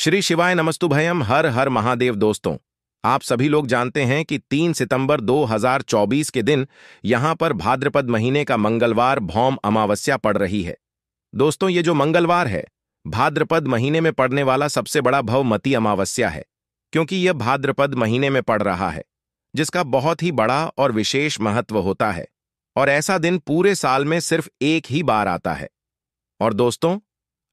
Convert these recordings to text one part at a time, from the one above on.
श्री शिवाय नमस्तु भयम हर हर महादेव दोस्तों आप सभी लोग जानते हैं कि 3 सितंबर 2024 के दिन यहां पर भाद्रपद महीने का मंगलवार भौम अमावस्या पड़ रही है दोस्तों ये जो मंगलवार है भाद्रपद महीने में पड़ने वाला सबसे बड़ा भवमती अमावस्या है क्योंकि यह भाद्रपद महीने में पड़ रहा है जिसका बहुत ही बड़ा और विशेष महत्व होता है और ऐसा दिन पूरे साल में सिर्फ एक ही बार आता है और दोस्तों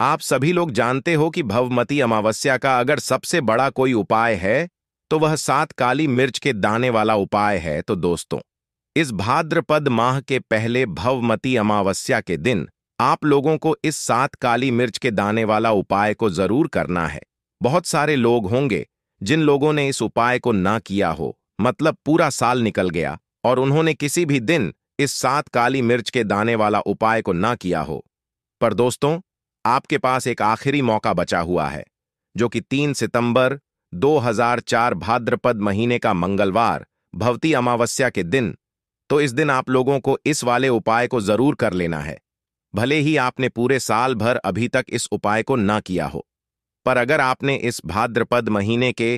आप सभी लोग जानते हो कि भवमती अमावस्या का अगर सबसे बड़ा कोई उपाय है तो वह सात काली मिर्च के दाने वाला उपाय है तो दोस्तों इस भाद्रपद माह के पहले भवमती अमावस्या के दिन आप लोगों को इस सात काली मिर्च के दाने वाला उपाय को जरूर करना है बहुत सारे लोग होंगे जिन लोगों ने इस उपाय को ना किया हो मतलब पूरा साल निकल गया और उन्होंने किसी भी दिन इस सात काली मिर्च के दाने वाला उपाय को ना किया हो पर दोस्तों आपके पास एक आखिरी मौका बचा हुआ है जो कि 3 सितंबर 2004 भाद्रपद महीने का मंगलवार भवती अमावस्या के दिन तो इस दिन आप लोगों को इस वाले उपाय को जरूर कर लेना है भले ही आपने पूरे साल भर अभी तक इस उपाय को ना किया हो पर अगर आपने इस भाद्रपद महीने के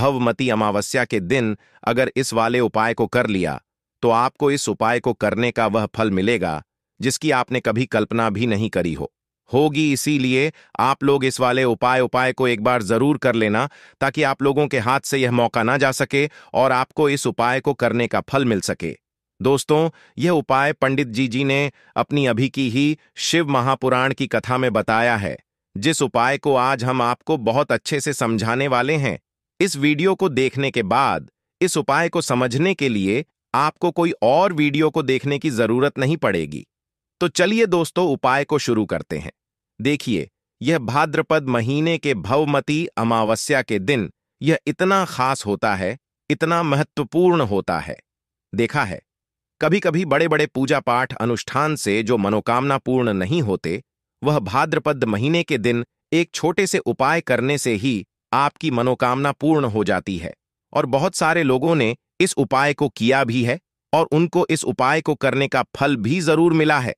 भवमती अमावस्या के दिन अगर इस वाले उपाय को कर लिया तो आपको इस उपाय को करने का वह फल मिलेगा जिसकी आपने कभी कल्पना भी नहीं करी हो होगी इसीलिए आप लोग इस वाले उपाय उपाय को एक बार जरूर कर लेना ताकि आप लोगों के हाथ से यह मौका ना जा सके और आपको इस उपाय को करने का फल मिल सके दोस्तों यह उपाय पंडित जी जी ने अपनी अभी की ही शिव महापुराण की कथा में बताया है जिस उपाय को आज हम आपको बहुत अच्छे से समझाने वाले हैं इस वीडियो को देखने के बाद इस उपाय को समझने के लिए आपको कोई और वीडियो को देखने की जरूरत नहीं पड़ेगी तो चलिए दोस्तों उपाय को शुरू करते हैं देखिए यह भाद्रपद महीने के भवमती अमावस्या के दिन यह इतना खास होता है इतना महत्वपूर्ण होता है देखा है कभी कभी बड़े बड़े पूजा पाठ अनुष्ठान से जो मनोकामना पूर्ण नहीं होते वह भाद्रपद महीने के दिन एक छोटे से उपाय करने से ही आपकी मनोकामना पूर्ण हो जाती है और बहुत सारे लोगों ने इस उपाय को किया भी है और उनको इस उपाय को करने का फल भी जरूर मिला है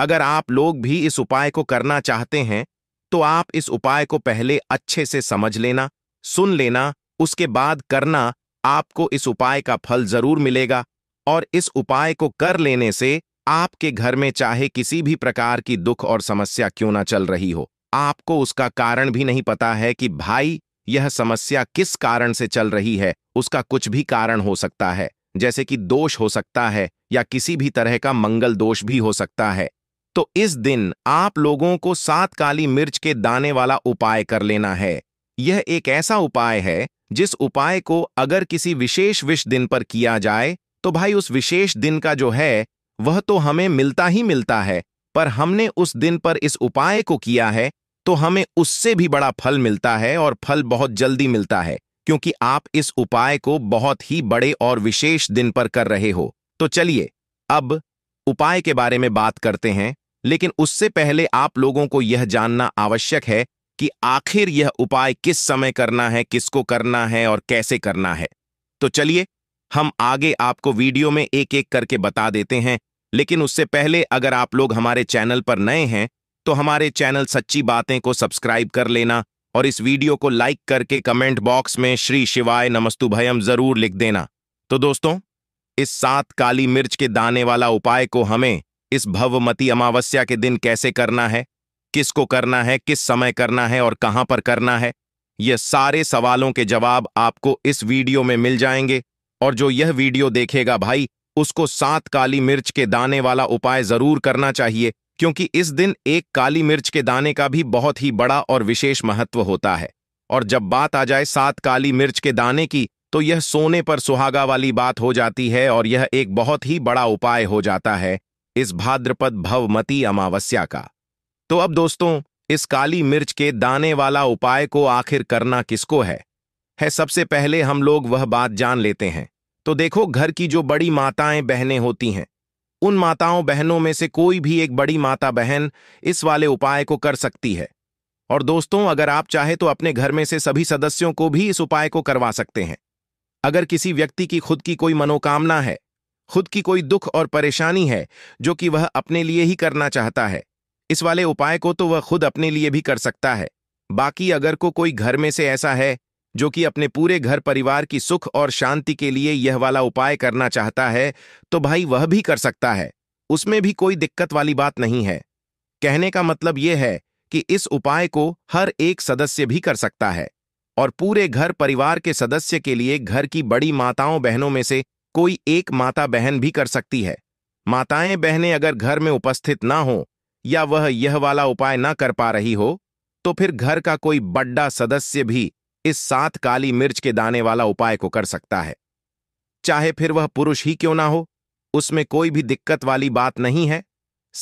अगर आप लोग भी इस उपाय को करना चाहते हैं तो आप इस उपाय को पहले अच्छे से समझ लेना सुन लेना उसके बाद करना आपको इस उपाय का फल जरूर मिलेगा और इस उपाय को कर लेने से आपके घर में चाहे किसी भी प्रकार की दुख और समस्या क्यों ना चल रही हो आपको उसका कारण भी नहीं पता है कि भाई यह समस्या किस कारण से चल रही है उसका कुछ भी कारण हो सकता है जैसे कि दोष हो सकता है या किसी भी तरह का मंगल दोष भी हो सकता है तो इस दिन आप लोगों को सात काली मिर्च के दाने वाला उपाय कर लेना है यह एक ऐसा उपाय है जिस उपाय को अगर किसी विशेष विश दिन पर किया जाए तो भाई उस विशेष दिन का जो है वह तो हमें मिलता ही मिलता है पर हमने उस दिन पर इस उपाय को किया है तो हमें उससे भी बड़ा फल मिलता है और फल बहुत जल्दी मिलता है क्योंकि आप इस उपाय को बहुत ही बड़े और विशेष दिन पर कर रहे हो तो चलिए अब उपाय के बारे में बात करते हैं लेकिन उससे पहले आप लोगों को यह जानना आवश्यक है कि आखिर यह उपाय किस समय करना है किसको करना है और कैसे करना है तो चलिए हम आगे आपको वीडियो में एक एक करके बता देते हैं लेकिन उससे पहले अगर आप लोग हमारे चैनल पर नए हैं तो हमारे चैनल सच्ची बातें को सब्सक्राइब कर लेना और इस वीडियो को लाइक करके कमेंट बॉक्स में श्री शिवाय नमस्तु भयम जरूर लिख देना तो दोस्तों इस सात काली मिर्च के दाने वाला उपाय को हमें इस भवमती अमावस्या के दिन कैसे करना है किसको करना है किस समय करना है और कहां पर करना है यह सारे सवालों के जवाब आपको इस वीडियो में मिल जाएंगे और जो यह वीडियो देखेगा भाई उसको सात काली मिर्च के दाने वाला उपाय जरूर करना चाहिए क्योंकि इस दिन एक काली मिर्च के दाने का भी बहुत ही बड़ा और विशेष महत्व होता है और जब बात आ जाए सात काली मिर्च के दाने की तो यह सोने पर सुहागा वाली बात हो जाती है और यह एक बहुत ही बड़ा उपाय हो जाता है इस भाद्रपद भवमती अमावस्या का तो अब दोस्तों इस काली मिर्च के दाने वाला उपाय को आखिर करना किसको है है सबसे पहले हम लोग वह बात जान लेते हैं तो देखो घर की जो बड़ी माताएं बहनें होती हैं उन माताओं बहनों में से कोई भी एक बड़ी माता बहन इस वाले उपाय को कर सकती है और दोस्तों अगर आप चाहे तो अपने घर में से सभी सदस्यों को भी इस उपाय को करवा सकते हैं अगर किसी व्यक्ति की खुद की कोई मनोकामना है खुद की कोई दुख और परेशानी है जो कि वह अपने लिए ही करना चाहता है इस वाले उपाय को तो वह खुद अपने लिए भी कर सकता है बाकी अगर को कोई घर में से ऐसा है जो कि अपने पूरे घर परिवार की सुख और शांति के लिए यह वाला उपाय करना चाहता है तो भाई वह भी कर सकता है उसमें भी कोई दिक्कत वाली बात नहीं है कहने का मतलब यह है कि इस उपाय को हर एक सदस्य भी कर सकता है और पूरे घर परिवार के सदस्य के लिए घर की बड़ी माताओं बहनों में से कोई एक माता बहन भी कर सकती है माताएं बहनें अगर घर में उपस्थित ना हो या वह यह वाला उपाय ना कर पा रही हो तो फिर घर का कोई बड्डा सदस्य भी इस सात काली मिर्च के दाने वाला उपाय को कर सकता है चाहे फिर वह पुरुष ही क्यों ना हो उसमें कोई भी दिक्कत वाली बात नहीं है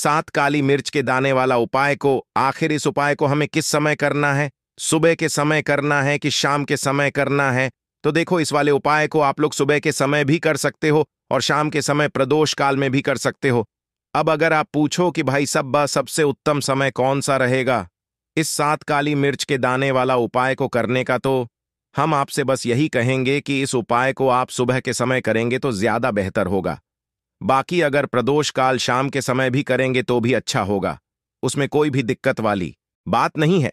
सात काली मिर्च के दाने वाला उपाय को आखिर इस उपाय को हमें किस समय करना है सुबह के समय करना है कि शाम के समय करना है तो देखो इस वाले उपाय को आप लोग सुबह के समय भी कर सकते हो और शाम के समय प्रदोष काल में भी कर सकते हो अब अगर आप पूछो कि भाई सब्बा सबसे उत्तम समय कौन सा रहेगा इस सात काली मिर्च के दाने वाला उपाय को करने का तो हम आपसे बस यही कहेंगे कि इस उपाय को आप सुबह के समय करेंगे तो ज्यादा बेहतर होगा बाकी अगर प्रदोष काल शाम के समय भी करेंगे तो भी अच्छा होगा उसमें कोई भी दिक्कत वाली बात नहीं है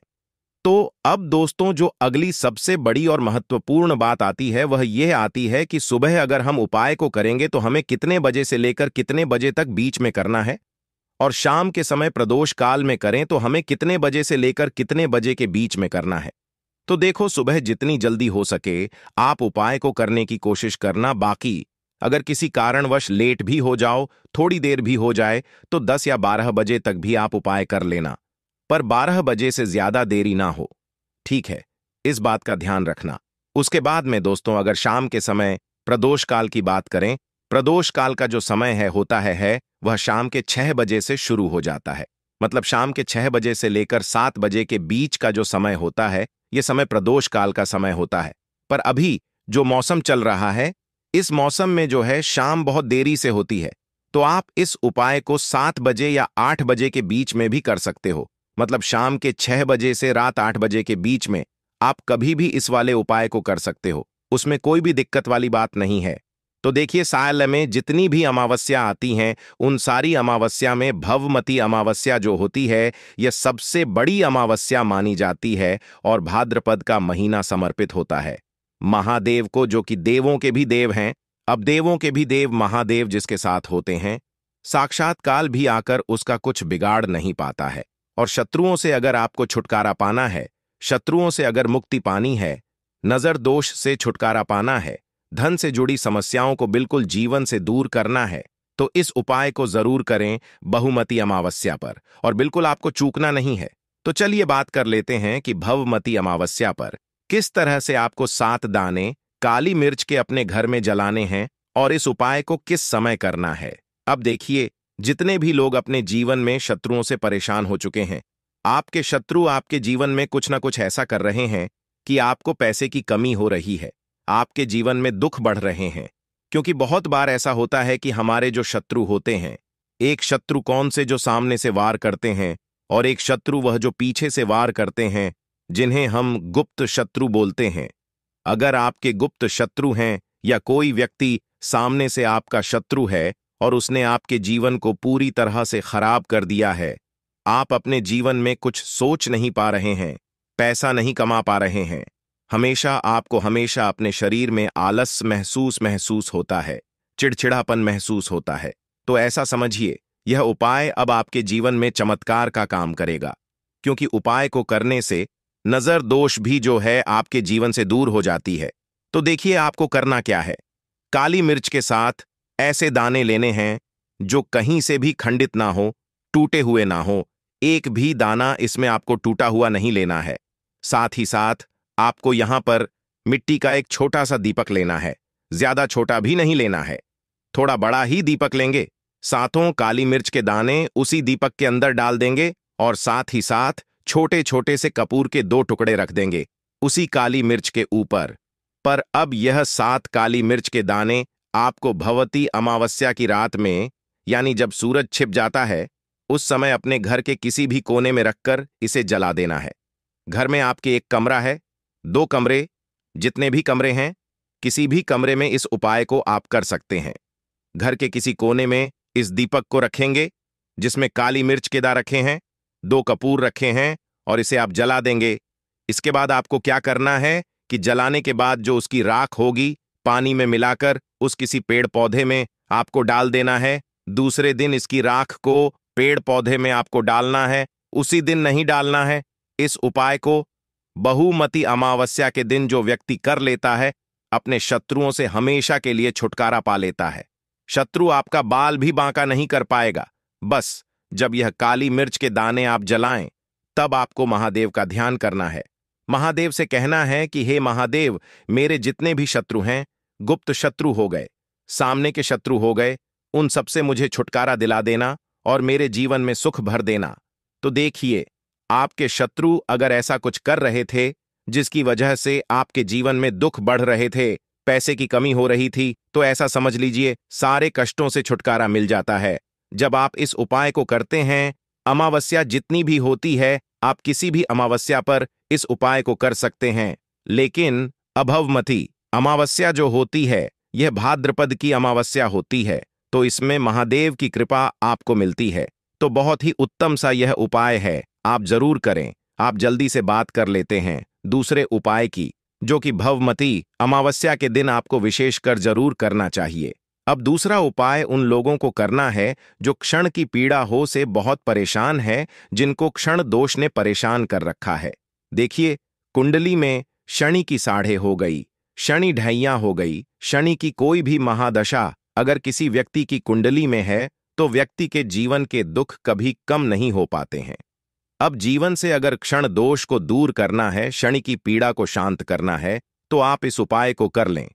तो अब दोस्तों जो अगली सबसे बड़ी और महत्वपूर्ण बात आती है वह यह आती है कि सुबह अगर हम उपाय को करेंगे तो हमें कितने बजे से लेकर कितने बजे तक बीच में करना है और शाम के समय प्रदोष काल में करें तो हमें कितने बजे से लेकर कितने बजे के बीच में करना है तो देखो सुबह जितनी जल्दी हो सके आप उपाय को करने की कोशिश करना बाकी अगर किसी कारणवश लेट भी हो जाओ थोड़ी देर भी हो जाए तो 10 या 12 बजे तक भी आप उपाय कर लेना पर 12 बजे से ज्यादा देरी ना हो ठीक है इस बात का ध्यान रखना उसके बाद में दोस्तों अगर शाम के समय प्रदोष काल की बात करें प्रदोष काल का जो समय है होता है, है वह शाम के छह बजे से शुरू हो जाता है मतलब शाम के छह बजे से लेकर सात बजे के बीच का जो समय होता है यह समय प्रदोष काल का समय होता है पर अभी जो मौसम चल रहा है इस मौसम में जो है शाम बहुत देरी से होती है तो आप इस उपाय को सात बजे या आठ बजे के बीच में भी कर सकते हो मतलब शाम के छह बजे से रात आठ बजे के बीच में आप कभी भी इस वाले उपाय को कर सकते हो उसमें कोई भी दिक्कत वाली बात नहीं है तो देखिए साल में जितनी भी अमावस्या आती हैं उन सारी अमावस्या में भवमती अमावस्या जो होती है यह सबसे बड़ी अमावस्या मानी जाती है और भाद्रपद का महीना समर्पित होता है महादेव को जो कि देवों के भी देव हैं अब देवों के भी देव महादेव जिसके साथ होते हैं साक्षात्काल भी आकर उसका कुछ बिगाड़ नहीं पाता है और शत्रुओं से अगर आपको छुटकारा पाना है शत्रुओं से अगर मुक्ति पानी है नजर दोष से छुटकारा पाना है धन से जुड़ी समस्याओं को बिल्कुल जीवन से दूर करना है तो इस उपाय को जरूर करें बहुमती अमावस्या पर और बिल्कुल आपको चूकना नहीं है तो चलिए बात कर लेते हैं कि भवमती अमावस्या पर किस तरह से आपको सात दाने काली मिर्च के अपने घर में जलाने हैं और इस उपाय को किस समय करना है अब देखिए जितने भी लोग अपने जीवन में शत्रुओं से परेशान हो चुके हैं आपके शत्रु आपके जीवन में कुछ ना कुछ ऐसा कर रहे हैं कि आपको पैसे की कमी हो रही है आपके जीवन में दुख बढ़ रहे हैं क्योंकि बहुत बार ऐसा होता है कि हमारे जो शत्रु होते हैं एक शत्रु कौन से जो सामने से वार करते हैं और एक शत्रु वह जो पीछे से वार करते हैं जिन्हें हम गुप्त शत्रु बोलते हैं अगर आपके गुप्त शत्रु हैं या कोई व्यक्ति सामने से आपका शत्रु है और उसने आपके जीवन को पूरी तरह से खराब कर दिया है आप अपने जीवन में कुछ सोच नहीं पा रहे हैं पैसा नहीं कमा पा रहे हैं हमेशा आपको हमेशा अपने शरीर में आलस महसूस महसूस होता है चिड़चिड़ापन महसूस होता है तो ऐसा समझिए यह उपाय अब आपके जीवन में चमत्कार का काम करेगा क्योंकि उपाय को करने से नज़र दोष भी जो है आपके जीवन से दूर हो जाती है तो देखिए आपको करना क्या है काली मिर्च के साथ ऐसे दाने लेने हैं जो कहीं से भी खंडित ना हो टूटे हुए ना हो एक भी दाना इसमें आपको टूटा हुआ नहीं लेना है साथ ही साथ आपको यहां पर मिट्टी का एक छोटा सा दीपक लेना है ज्यादा छोटा भी नहीं लेना है थोड़ा बड़ा ही दीपक लेंगे सातों काली मिर्च के दाने उसी दीपक के अंदर डाल देंगे और साथ ही साथ छोटे छोटे से कपूर के दो टुकड़े रख देंगे उसी काली मिर्च के ऊपर पर अब यह सात काली मिर्च के दाने आपको भवती अमावस्या की रात में यानी जब सूरज छिप जाता है उस समय अपने घर के किसी भी कोने में रखकर इसे जला देना है घर में आपके एक कमरा है दो कमरे जितने भी कमरे हैं किसी भी कमरे में इस उपाय को आप कर सकते हैं घर के किसी कोने में इस दीपक को रखेंगे जिसमें काली मिर्च केदा रखे हैं दो कपूर रखे हैं और इसे आप जला देंगे इसके बाद आपको क्या करना है कि जलाने के बाद जो उसकी राख होगी पानी में मिलाकर उस किसी पेड़ पौधे में आपको डाल देना है दूसरे दिन इसकी राख को पेड़ पौधे में आपको डालना है उसी दिन नहीं डालना है इस उपाय को बहुमति अमावस्या के दिन जो व्यक्ति कर लेता है अपने शत्रुओं से हमेशा के लिए छुटकारा पा लेता है शत्रु आपका बाल भी बांका नहीं कर पाएगा बस जब यह काली मिर्च के दाने आप जलाएं तब आपको महादेव का ध्यान करना है महादेव से कहना है कि हे महादेव मेरे जितने भी शत्रु हैं गुप्त शत्रु हो गए सामने के शत्रु हो गए उन सबसे मुझे छुटकारा दिला देना और मेरे जीवन में सुख भर देना तो देखिए आपके शत्रु अगर ऐसा कुछ कर रहे थे जिसकी वजह से आपके जीवन में दुख बढ़ रहे थे पैसे की कमी हो रही थी तो ऐसा समझ लीजिए सारे कष्टों से छुटकारा मिल जाता है जब आप इस उपाय को करते हैं अमावस्या जितनी भी होती है आप किसी भी अमावस्या पर इस उपाय को कर सकते हैं लेकिन अभवमती अमावस्या जो होती है यह भाद्रपद की अमावस्या होती है तो इसमें महादेव की कृपा आपको मिलती है तो बहुत ही उत्तम सा यह उपाय है आप जरूर करें आप जल्दी से बात कर लेते हैं दूसरे उपाय की जो कि भवमती अमावस्या के दिन आपको विशेष कर जरूर करना चाहिए अब दूसरा उपाय उन लोगों को करना है जो क्षण की पीड़ा हो से बहुत परेशान है जिनको क्षण दोष ने परेशान कर रखा है देखिए कुंडली में शनि की साढ़े हो गई शनि ढैया हो गई शनि की कोई भी महादशा अगर किसी व्यक्ति की कुंडली में है तो व्यक्ति के जीवन के दुख कभी कम नहीं हो पाते हैं अब जीवन से अगर क्षण दोष को दूर करना है शनि की पीड़ा को शांत करना है तो आप इस उपाय को कर लें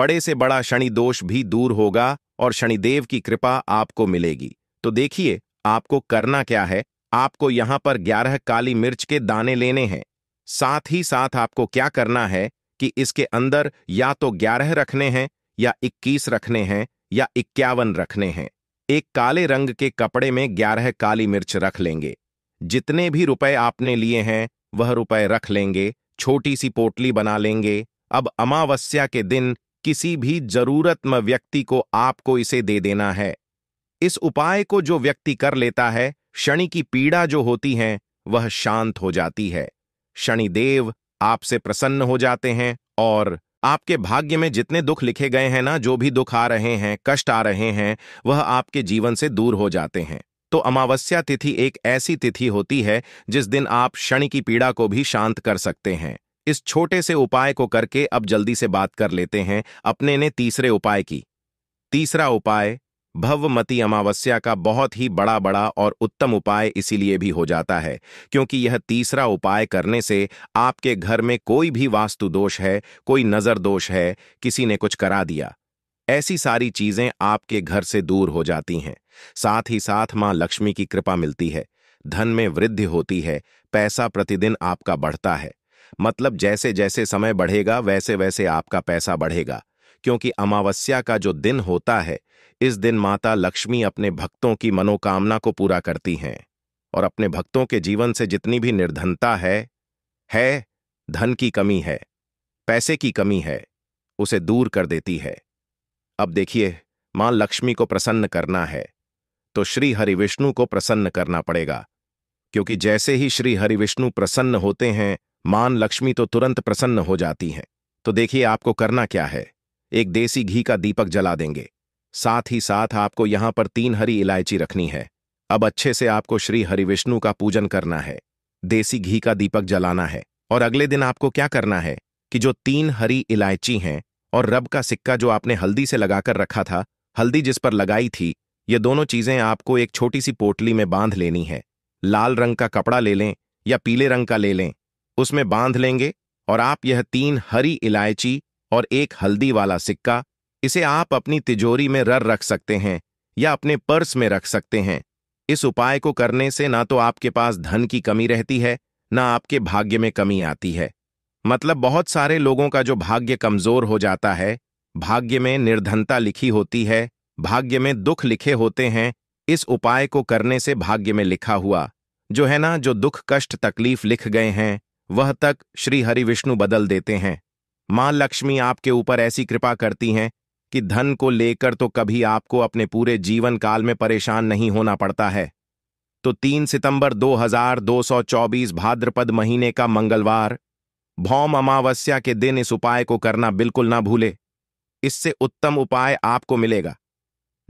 बड़े से बड़ा शनि दोष भी दूर होगा और शनिदेव की कृपा आपको मिलेगी तो देखिए आपको करना क्या है आपको यहां पर ग्यारह काली मिर्च के दाने लेने हैं साथ ही साथ आपको क्या करना है कि इसके अंदर या तो ग्यारह रखने हैं या इक्कीस रखने हैं या इक्यावन रखने हैं एक काले रंग के कपड़े में ग्यारह काली मिर्च रख लेंगे जितने भी रुपए आपने लिए हैं वह रुपए रख लेंगे छोटी सी पोटली बना लेंगे अब अमावस्या के दिन किसी भी जरूरतम व्यक्ति को आपको इसे दे देना है इस उपाय को जो व्यक्ति कर लेता है शनि की पीड़ा जो होती है वह शांत हो जाती है शनिदेव आपसे प्रसन्न हो जाते हैं और आपके भाग्य में जितने दुख लिखे गए हैं ना जो भी दुख आ रहे हैं कष्ट आ रहे हैं वह आपके जीवन से दूर हो जाते हैं तो अमावस्या तिथि एक ऐसी तिथि होती है जिस दिन आप शनि की पीड़ा को भी शांत कर सकते हैं इस छोटे से उपाय को करके अब जल्दी से बात कर लेते हैं अपने ने तीसरे उपाय की तीसरा उपाय भवमती अमावस्या का बहुत ही बड़ा बड़ा और उत्तम उपाय इसीलिए भी हो जाता है क्योंकि यह तीसरा उपाय करने से आपके घर में कोई भी वास्तु दोष है कोई नज़र दोष है किसी ने कुछ करा दिया ऐसी सारी चीजें आपके घर से दूर हो जाती हैं साथ ही साथ मां लक्ष्मी की कृपा मिलती है धन में वृद्धि होती है पैसा प्रतिदिन आपका बढ़ता है मतलब जैसे जैसे समय बढ़ेगा वैसे वैसे आपका पैसा बढ़ेगा क्योंकि अमावस्या का जो दिन होता है इस दिन माता लक्ष्मी अपने भक्तों की मनोकामना को पूरा करती हैं और अपने भक्तों के जीवन से जितनी भी निर्धनता है है धन की कमी है पैसे की कमी है उसे दूर कर देती है अब देखिए मां लक्ष्मी को प्रसन्न करना है तो श्री हरि विष्णु को प्रसन्न करना पड़ेगा क्योंकि जैसे ही श्री हरि विष्णु प्रसन्न होते हैं मान लक्ष्मी तो तुरंत प्रसन्न हो जाती हैं तो देखिए आपको करना क्या है एक देसी घी का दीपक जला देंगे साथ ही साथ आपको यहां पर तीन हरी इलायची रखनी है अब अच्छे से आपको श्री हरिविष्णु का पूजन करना है देसी घी का दीपक जलाना है और अगले दिन आपको क्या करना है कि जो तीन हरी इलायची हैं और रब का सिक्का जो आपने हल्दी से लगाकर रखा था हल्दी जिस पर लगाई थी ये दोनों चीजें आपको एक छोटी सी पोटली में बांध लेनी है लाल रंग का कपड़ा ले लें या पीले रंग का ले लें उसमें बांध लेंगे और आप यह तीन हरी इलायची और एक हल्दी वाला सिक्का इसे आप अपनी तिजोरी में रर रख सकते हैं या अपने पर्स में रख सकते हैं इस उपाय को करने से ना तो आपके पास धन की कमी रहती है ना आपके भाग्य में कमी आती है मतलब बहुत सारे लोगों का जो भाग्य कमजोर हो जाता है भाग्य में निर्धनता लिखी होती है भाग्य में दुख लिखे होते हैं इस उपाय को करने से भाग्य में लिखा हुआ जो है ना जो दुख कष्ट तकलीफ लिख गए हैं वह तक श्री हरि विष्णु बदल देते हैं मां लक्ष्मी आपके ऊपर ऐसी कृपा करती हैं कि धन को लेकर तो कभी आपको अपने पूरे जीवन काल में परेशान नहीं होना पड़ता है तो 3 सितंबर 2224 भाद्रपद महीने का मंगलवार भौम अमावस्या के दिन इस उपाय को करना बिल्कुल ना भूले इससे उत्तम उपाय आपको मिलेगा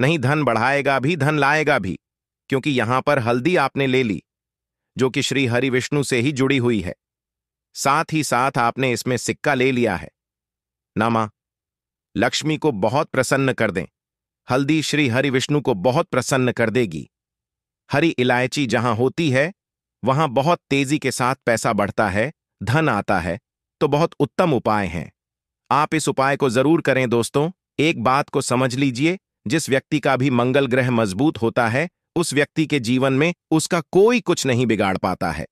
नहीं धन बढ़ाएगा भी धन लाएगा भी क्योंकि यहां पर हल्दी आपने ले ली जो कि श्री हरि विष्णु से ही जुड़ी हुई है साथ ही साथ आपने इसमें सिक्का ले लिया है नामा लक्ष्मी को बहुत प्रसन्न कर दें हल्दी श्री हरि विष्णु को बहुत प्रसन्न कर देगी हरी इलायची जहां होती है वहां बहुत तेजी के साथ पैसा बढ़ता है धन आता है तो बहुत उत्तम उपाय हैं आप इस उपाय को जरूर करें दोस्तों एक बात को समझ लीजिए जिस व्यक्ति का भी मंगल ग्रह मजबूत होता है उस व्यक्ति के जीवन में उसका कोई कुछ नहीं बिगाड़ पाता है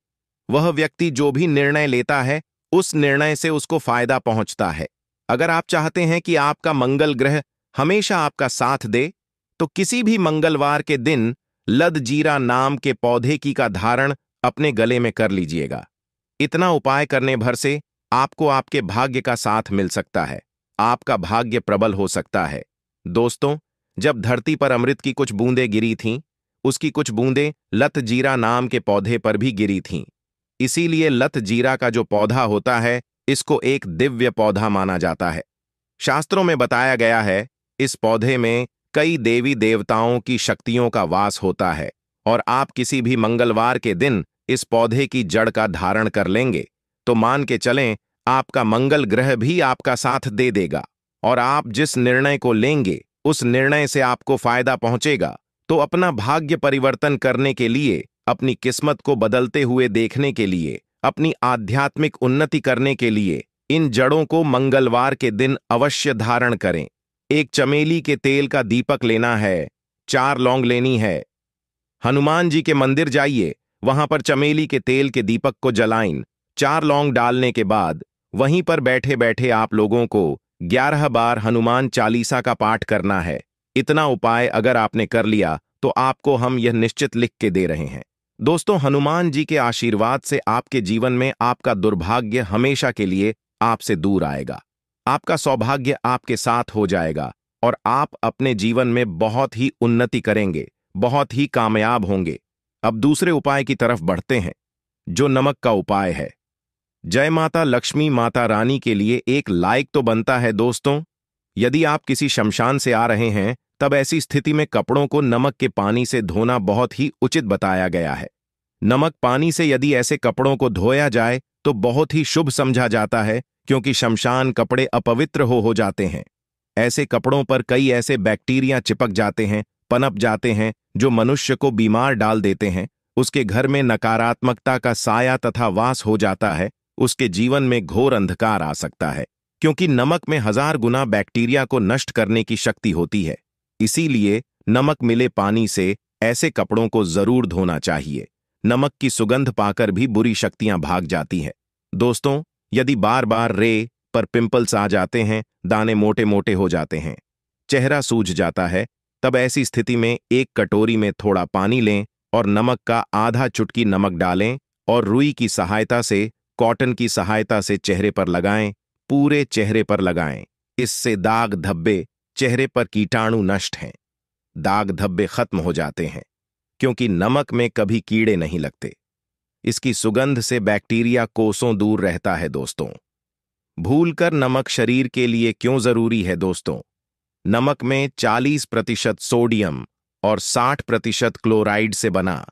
वह व्यक्ति जो भी निर्णय लेता है उस निर्णय से उसको फायदा पहुंचता है अगर आप चाहते हैं कि आपका मंगल ग्रह हमेशा आपका साथ दे तो किसी भी मंगलवार के दिन लद जीरा नाम के पौधे की का धारण अपने गले में कर लीजिएगा इतना उपाय करने भर से आपको आपके भाग्य का साथ मिल सकता है आपका भाग्य प्रबल हो सकता है दोस्तों जब धरती पर अमृत की कुछ बूंदें गिरी थीं उसकी कुछ बूंदें लत जीरा नाम के पौधे पर भी गिरी थीं इसीलिए लत जीरा का जो पौधा होता है इसको एक दिव्य पौधा माना जाता है शास्त्रों में बताया गया है इस पौधे में कई देवी देवताओं की शक्तियों का वास होता है और आप किसी भी मंगलवार के दिन इस पौधे की जड़ का धारण कर लेंगे तो मान के चलें आपका मंगल ग्रह भी आपका साथ दे देगा और आप जिस निर्णय को लेंगे उस निर्णय से आपको फायदा पहुंचेगा तो अपना भाग्य परिवर्तन करने के लिए अपनी किस्मत को बदलते हुए देखने के लिए अपनी आध्यात्मिक उन्नति करने के लिए इन जड़ों को मंगलवार के दिन अवश्य धारण करें एक चमेली के तेल का दीपक लेना है चार लौंग लेनी है हनुमान जी के मंदिर जाइए वहां पर चमेली के तेल के दीपक को जलाइन चार लौंग डालने के बाद वहीं पर बैठे बैठे आप लोगों को ग्यारह बार हनुमान चालीसा का पाठ करना है इतना उपाय अगर आपने कर लिया तो आपको हम यह निश्चित लिख के दे रहे हैं दोस्तों हनुमान जी के आशीर्वाद से आपके जीवन में आपका दुर्भाग्य हमेशा के लिए आपसे दूर आएगा आपका सौभाग्य आपके साथ हो जाएगा और आप अपने जीवन में बहुत ही उन्नति करेंगे बहुत ही कामयाब होंगे अब दूसरे उपाय की तरफ बढ़ते हैं जो नमक का उपाय है जय माता लक्ष्मी माता रानी के लिए एक लाइक तो बनता है दोस्तों यदि आप किसी शमशान से आ रहे हैं तब ऐसी स्थिति में कपड़ों को नमक के पानी से धोना बहुत ही उचित बताया गया है नमक पानी से यदि ऐसे कपड़ों को धोया जाए तो बहुत ही शुभ समझा जाता है क्योंकि शमशान कपड़े अपवित्र हो हो जाते हैं ऐसे कपड़ों पर कई ऐसे बैक्टीरिया चिपक जाते हैं पनप जाते हैं जो मनुष्य को बीमार डाल देते हैं उसके घर में नकारात्मकता का साया तथा वास हो जाता है उसके जीवन में घोर अंधकार आ सकता है क्योंकि नमक में हजार गुना बैक्टीरिया को नष्ट करने की शक्ति होती है इसीलिए नमक मिले पानी से ऐसे कपड़ों को जरूर धोना चाहिए नमक की सुगंध पाकर भी बुरी शक्तियां भाग जाती हैं दोस्तों यदि बार बार रे पर पिंपल्स आ जाते हैं दाने मोटे मोटे हो जाते हैं चेहरा सूझ जाता है तब ऐसी स्थिति में एक कटोरी में थोड़ा पानी लें और नमक का आधा चुटकी नमक डालें और रुई की सहायता से कॉटन की सहायता से चेहरे पर लगाएं पूरे चेहरे पर लगाएं इससे दाग धब्बे चेहरे पर कीटाणु नष्ट हैं दाग धब्बे खत्म हो जाते हैं क्योंकि नमक में कभी कीड़े नहीं लगते इसकी सुगंध से बैक्टीरिया कोसों दूर रहता है दोस्तों भूलकर नमक शरीर के लिए क्यों जरूरी है दोस्तों नमक में 40 प्रतिशत सोडियम और 60 प्रतिशत क्लोराइड से बना